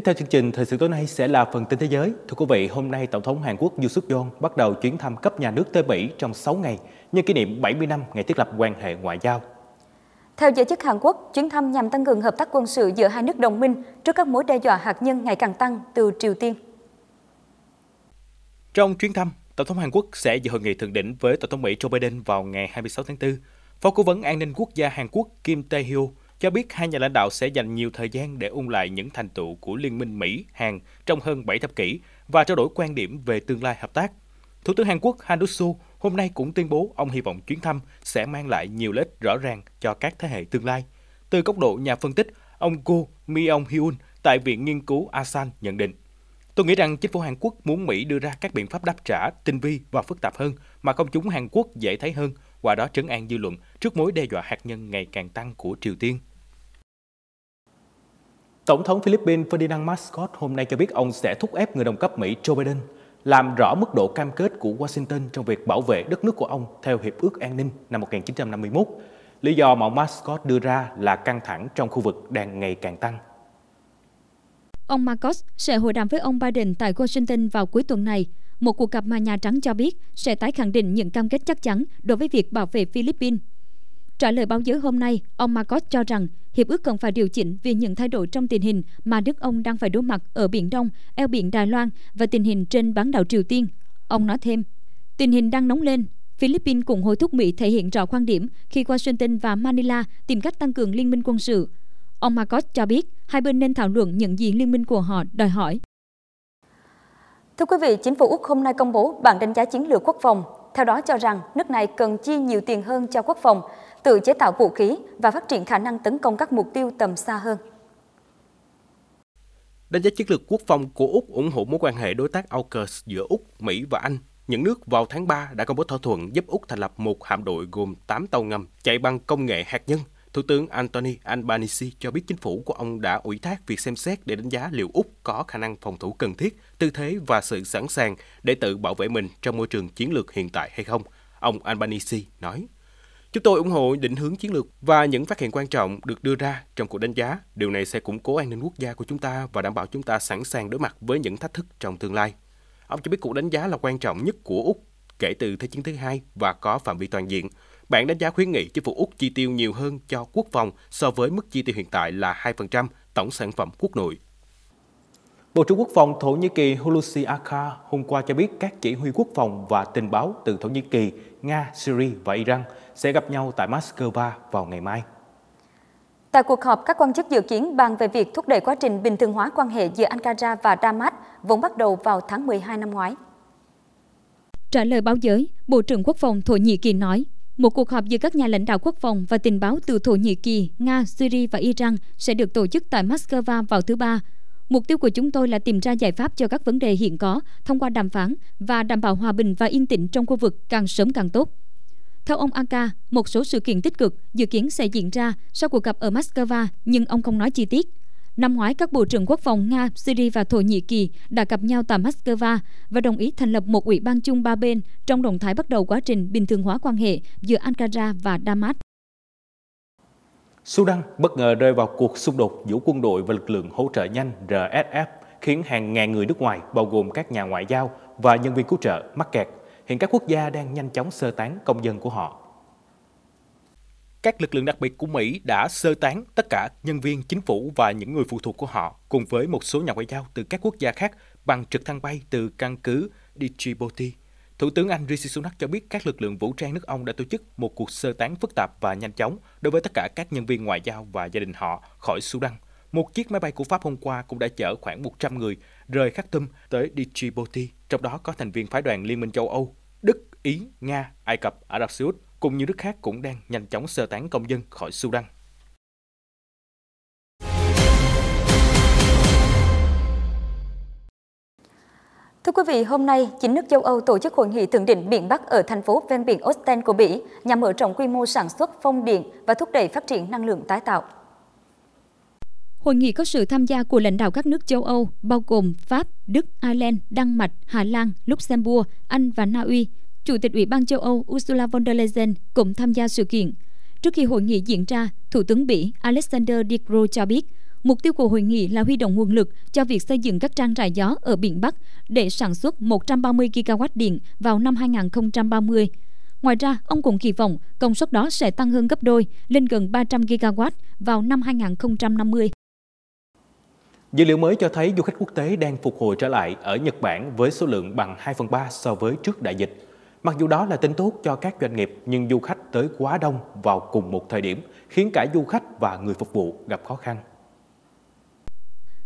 Tiếp theo chương trình, thời sự tối nay sẽ là phần tin thế giới. Thưa quý vị, hôm nay Tổng thống Hàn Quốc Yoon suk yeol bắt đầu chuyến thăm cấp nhà nước tới Mỹ trong 6 ngày nhân kỷ niệm 70 năm ngày thiết lập quan hệ ngoại giao. Theo giới chức Hàn Quốc, chuyến thăm nhằm tăng cường hợp tác quân sự giữa hai nước đồng minh trước các mối đe dọa hạt nhân ngày càng tăng từ Triều Tiên. Trong chuyến thăm, Tổng thống Hàn Quốc sẽ dự hội nghị thượng đỉnh với Tổng thống Mỹ Joe Biden vào ngày 26 tháng 4. Phó Cố vấn An ninh Quốc gia Hàn Quốc Kim Tae-hyo cho biết hai nhà lãnh đạo sẽ dành nhiều thời gian để ôn lại những thành tựu của Liên minh Mỹ-Hàn trong hơn 7 thập kỷ và trao đổi quan điểm về tương lai hợp tác. Thủ tướng Hàn Quốc Han Duk-su hôm nay cũng tuyên bố ông hy vọng chuyến thăm sẽ mang lại nhiều lợi ích rõ ràng cho các thế hệ tương lai. Từ góc độ nhà phân tích, ông Go Myung Hyun tại Viện Nghiên cứu ASEAN nhận định. Tôi nghĩ rằng chính phủ Hàn Quốc muốn Mỹ đưa ra các biện pháp đáp trả tinh vi và phức tạp hơn mà công chúng Hàn Quốc dễ thấy hơn, qua đó trấn an dư luận trước mối đe dọa hạt nhân ngày càng tăng của Triều Tiên. Tổng thống Philippines Ferdinand Marcos hôm nay cho biết ông sẽ thúc ép người đồng cấp Mỹ Joe Biden làm rõ mức độ cam kết của Washington trong việc bảo vệ đất nước của ông theo Hiệp ước An ninh năm 1951. Lý do mà Marcos đưa ra là căng thẳng trong khu vực đang ngày càng tăng. Ông Marcos sẽ hội đàm với ông Biden tại Washington vào cuối tuần này, một cuộc gặp mà Nhà Trắng cho biết sẽ tái khẳng định những cam kết chắc chắn đối với việc bảo vệ Philippines Trả lời báo giới hôm nay, ông Marcos cho rằng hiệp ước cần phải điều chỉnh vì những thay đổi trong tình hình mà nước ông đang phải đối mặt ở Biển Đông, eo biển Đài Loan và tình hình trên bán đảo Triều Tiên. Ông nói thêm, tình hình đang nóng lên, Philippines cùng hối thúc Mỹ thể hiện rõ quan điểm khi Washington và Manila tìm cách tăng cường liên minh quân sự. Ông Marcos cho biết hai bên nên thảo luận những gì liên minh của họ đòi hỏi. Thưa quý vị, chính phủ Úc hôm nay công bố bản đánh giá chiến lược quốc phòng. Theo đó cho rằng nước này cần chi nhiều tiền hơn cho quốc phòng tự chế tạo vũ khí và phát triển khả năng tấn công các mục tiêu tầm xa hơn. Đánh giá chiến lược quốc phòng của Úc ủng hộ mối quan hệ đối tác AUKUS giữa Úc, Mỹ và Anh. Những nước vào tháng 3 đã công bố thỏa thuận giúp Úc thành lập một hạm đội gồm 8 tàu ngầm chạy bằng công nghệ hạt nhân. Thủ tướng Anthony Albanese cho biết chính phủ của ông đã ủy thác việc xem xét để đánh giá liệu Úc có khả năng phòng thủ cần thiết, tư thế và sự sẵn sàng để tự bảo vệ mình trong môi trường chiến lược hiện tại hay không. Ông Albanese nói. Chúng tôi ủng hộ định hướng chiến lược và những phát hiện quan trọng được đưa ra trong cuộc đánh giá. Điều này sẽ củng cố an ninh quốc gia của chúng ta và đảm bảo chúng ta sẵn sàng đối mặt với những thách thức trong tương lai. Ông cho biết cuộc đánh giá là quan trọng nhất của Úc kể từ Thế chiến thứ hai và có phạm vi toàn diện. Bản đánh giá khuyến nghị chính phủ Úc chi tiêu nhiều hơn cho quốc phòng so với mức chi tiêu hiện tại là 2% tổng sản phẩm quốc nội Bộ trưởng Quốc phòng Thổ Nhĩ Kỳ Hulusi Akar hôm qua cho biết các chỉ huy quốc phòng và tình báo từ Thổ Nhĩ Kỳ, Nga, Syria và Iran sẽ gặp nhau tại Moscow vào ngày mai. Tại cuộc họp, các quan chức dự kiến bàn về việc thúc đẩy quá trình bình thường hóa quan hệ giữa Ankara và Damas, vốn bắt đầu vào tháng 12 năm ngoái. Trả lời báo giới, Bộ trưởng Quốc phòng Thổ Nhĩ Kỳ nói, một cuộc họp giữa các nhà lãnh đạo quốc phòng và tình báo từ Thổ Nhĩ Kỳ, Nga, Syria và Iran sẽ được tổ chức tại Moscow vào thứ Ba, Mục tiêu của chúng tôi là tìm ra giải pháp cho các vấn đề hiện có thông qua đàm phán và đảm bảo hòa bình và yên tĩnh trong khu vực càng sớm càng tốt. Theo ông Anka, một số sự kiện tích cực dự kiến sẽ diễn ra sau cuộc gặp ở Moscow, nhưng ông không nói chi tiết. Năm ngoái, các bộ trưởng quốc phòng Nga, Syria và Thổ Nhĩ Kỳ đã gặp nhau tại Moscow và đồng ý thành lập một ủy ban chung ba bên trong động thái bắt đầu quá trình bình thường hóa quan hệ giữa Ankara và Damas. Sudan bất ngờ rơi vào cuộc xung đột giữa quân đội và lực lượng hỗ trợ nhanh RSF, khiến hàng ngàn người nước ngoài, bao gồm các nhà ngoại giao và nhân viên cứu trợ, mắc kẹt. Hiện các quốc gia đang nhanh chóng sơ tán công dân của họ. Các lực lượng đặc biệt của Mỹ đã sơ tán tất cả nhân viên chính phủ và những người phụ thuộc của họ, cùng với một số nhà ngoại giao từ các quốc gia khác bằng trực thăng bay từ căn cứ Djibouti Thủ tướng Anh Rishi Sunak cho biết các lực lượng vũ trang nước ông đã tổ chức một cuộc sơ tán phức tạp và nhanh chóng đối với tất cả các nhân viên ngoại giao và gia đình họ khỏi Sudan. Một chiếc máy bay của Pháp hôm qua cũng đã chở khoảng 100 người rời Khắc tới Djibouti, trong đó có thành viên phái đoàn Liên minh châu Âu, Đức, Ý, Nga, Ai Cập, Ả Rập Xê Út cùng nhiều nước khác cũng đang nhanh chóng sơ tán công dân khỏi Sudan. Thưa quý vị, hôm nay, chính nước châu Âu tổ chức hội nghị thượng đỉnh biển Bắc ở thành phố ven biển Ostend của Bỉ nhằm mở rộng quy mô sản xuất phong điện và thúc đẩy phát triển năng lượng tái tạo. Hội nghị có sự tham gia của lãnh đạo các nước châu Âu, bao gồm Pháp, Đức, Ireland, Đan Mạch, Hà Lan, Luxembourg, Anh và Na Uy. Chủ tịch Ủy ban châu Âu Ursula von der Leyen cũng tham gia sự kiện. Trước khi hội nghị diễn ra, Thủ tướng Bỉ Alexander De Croo cho biết – Mục tiêu của hội nghị là huy động nguồn lực cho việc xây dựng các trang trại gió ở biển Bắc để sản xuất 130 gigawatt điện vào năm 2030. Ngoài ra, ông cũng kỳ vọng công suất đó sẽ tăng hơn gấp đôi lên gần 300 gigawatt vào năm 2050. Dữ liệu mới cho thấy du khách quốc tế đang phục hồi trở lại ở Nhật Bản với số lượng bằng 2 phần 3 so với trước đại dịch. Mặc dù đó là tin tốt cho các doanh nghiệp, nhưng du khách tới quá đông vào cùng một thời điểm, khiến cả du khách và người phục vụ gặp khó khăn.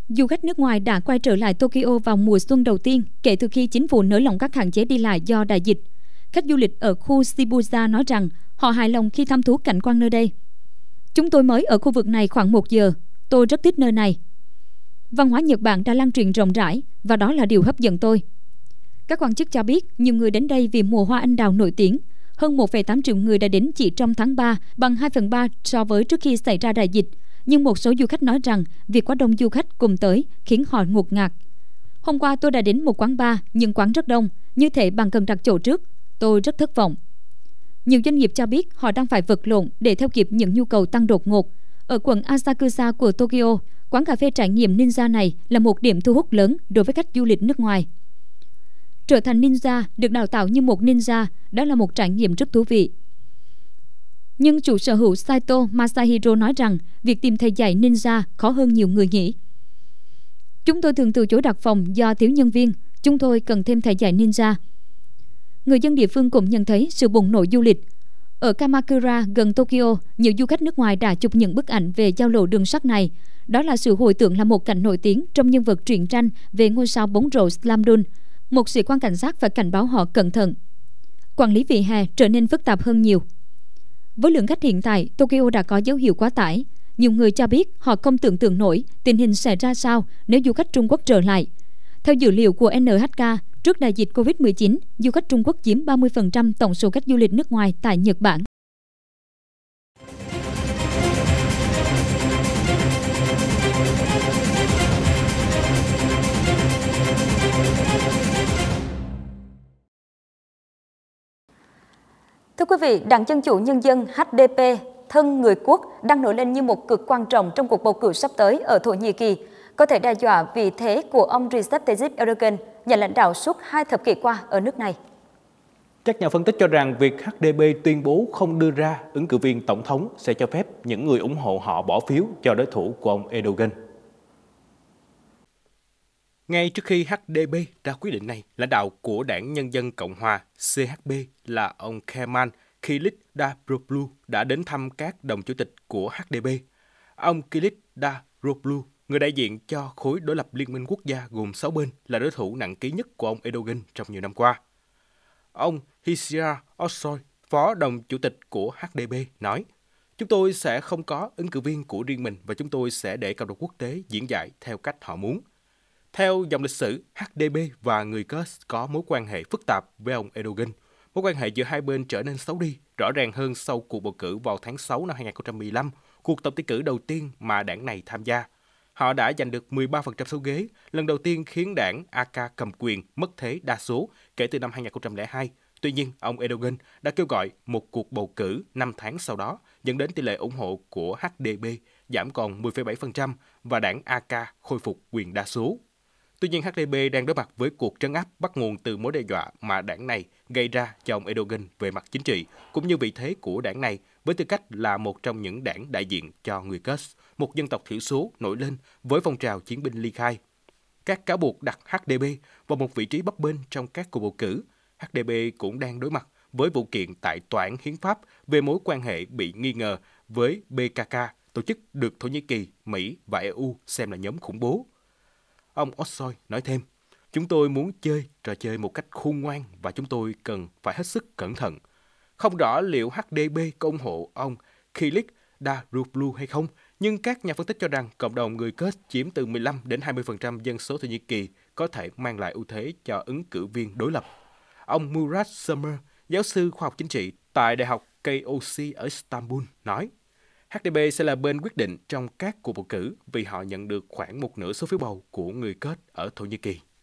Du khách nước ngoài đã quay trở lại Tokyo vào mùa xuân đầu tiên kể từ khi chính phủ nới lỏng các hạn chế đi lại do đại dịch. Khách du lịch ở khu Shibuya nói rằng họ hài lòng khi thăm thú cảnh quan nơi đây. Chúng tôi mới ở khu vực này khoảng 1 giờ. Tôi rất thích nơi này. Văn hóa Nhật Bản đã lan truyền rộng rãi và đó là điều hấp dẫn tôi. Các quan chức cho biết nhiều người đến đây vì mùa hoa anh đào nổi tiếng. Hơn 1,8 triệu người đã đến chỉ trong tháng 3, bằng 2 phần 3 so với trước khi xảy ra đại dịch – nhưng một số du khách nói rằng việc quá đông du khách cùng tới khiến họ ngột ngạt. Hôm qua tôi đã đến một quán bar nhưng quán rất đông, như thể bằng cần đặt chỗ trước. Tôi rất thất vọng. Nhiều doanh nghiệp cho biết họ đang phải vật lộn để theo kịp những nhu cầu tăng đột ngột. Ở quận Asakusa của Tokyo, quán cà phê trải nghiệm ninja này là một điểm thu hút lớn đối với khách du lịch nước ngoài. Trở thành ninja, được đào tạo như một ninja, đó là một trải nghiệm rất thú vị nhưng chủ sở hữu Saito Masahiro nói rằng việc tìm thầy dạy ninja khó hơn nhiều người nghĩ. Chúng tôi thường từ chối đặt phòng do thiếu nhân viên, chúng tôi cần thêm thầy dạy ninja. Người dân địa phương cũng nhận thấy sự bùng nổ du lịch. Ở Kamakura gần Tokyo, nhiều du khách nước ngoài đã chụp những bức ảnh về giao lộ đường sắt này. Đó là sự hồi tưởng là một cảnh nổi tiếng trong nhân vật truyện tranh về ngôi sao bóng rổ Slam Dunk. Một sĩ quan cảnh sát phải cảnh báo họ cẩn thận. Quản lý vỉa hè trở nên phức tạp hơn nhiều – với lượng khách hiện tại, Tokyo đã có dấu hiệu quá tải. Nhiều người cho biết họ không tưởng tượng nổi tình hình sẽ ra sao nếu du khách Trung Quốc trở lại. Theo dữ liệu của NHK, trước đại dịch COVID-19, du khách Trung Quốc chiếm 30% tổng số khách du lịch nước ngoài tại Nhật Bản. Thưa quý vị, Đảng Dân Chủ Nhân dân HDP thân người quốc đang nổi lên như một cực quan trọng trong cuộc bầu cử sắp tới ở Thổ Nhĩ Kỳ, có thể đe dọa vị thế của ông Recep Tayyip Erdogan, nhà lãnh đạo suốt hai thập kỷ qua ở nước này. Các nhà phân tích cho rằng việc HDP tuyên bố không đưa ra ứng cử viên tổng thống sẽ cho phép những người ủng hộ họ bỏ phiếu cho đối thủ của ông Erdogan. Ngay trước khi HDB ra quyết định này, lãnh đạo của Đảng Nhân dân Cộng hòa CHB là ông Kemal Kilit da Daroglu đã đến thăm các đồng chủ tịch của HDB. Ông Kilit da Daroglu, người đại diện cho khối đối lập liên minh quốc gia gồm 6 bên, là đối thủ nặng ký nhất của ông Erdogan trong nhiều năm qua. Ông Hisia Osoy, phó đồng chủ tịch của HDB, nói Chúng tôi sẽ không có ứng cử viên của riêng mình và chúng tôi sẽ để cộng đồng quốc tế diễn giải theo cách họ muốn – theo dòng lịch sử, HDP và người Kurd có mối quan hệ phức tạp với ông Erdogan. Mối quan hệ giữa hai bên trở nên xấu đi, rõ ràng hơn sau cuộc bầu cử vào tháng 6 năm 2015, cuộc tổng tuyển cử đầu tiên mà đảng này tham gia. Họ đã giành được 13% số ghế, lần đầu tiên khiến đảng AK cầm quyền mất thế đa số kể từ năm 2002. Tuy nhiên, ông Erdogan đã kêu gọi một cuộc bầu cử 5 tháng sau đó, dẫn đến tỷ lệ ủng hộ của HDP giảm còn 10,7% và đảng AK khôi phục quyền đa số Tuy nhiên, HDP đang đối mặt với cuộc trấn áp bắt nguồn từ mối đe dọa mà đảng này gây ra cho ông Erdogan về mặt chính trị, cũng như vị thế của đảng này với tư cách là một trong những đảng đại diện cho người Kurds, một dân tộc thiểu số nổi lên với phong trào chiến binh ly khai. Các cáo buộc đặt HDP vào một vị trí bấp bênh trong các cuộc bầu cử. HDP cũng đang đối mặt với vụ kiện tại Tòa án Hiến pháp về mối quan hệ bị nghi ngờ với PKK, tổ chức được Thổ Nhĩ Kỳ, Mỹ và EU xem là nhóm khủng bố Ông Ossoy nói thêm, chúng tôi muốn chơi trò chơi một cách khôn ngoan và chúng tôi cần phải hết sức cẩn thận. Không rõ liệu HDP có ủng hộ ông Kilik Darublu hay không, nhưng các nhà phân tích cho rằng cộng đồng người Kurd chiếm từ 15 đến 20% dân số Thổ Nhĩ Kỳ có thể mang lại ưu thế cho ứng cử viên đối lập. Ông Murat Summer, giáo sư khoa học chính trị tại Đại học KOC ở Istanbul, nói HDP sẽ là bên quyết định trong các cuộc bầu cử vì họ nhận được khoảng một nửa số phiếu bầu của người kết ở Thổ Nhĩ Kỳ.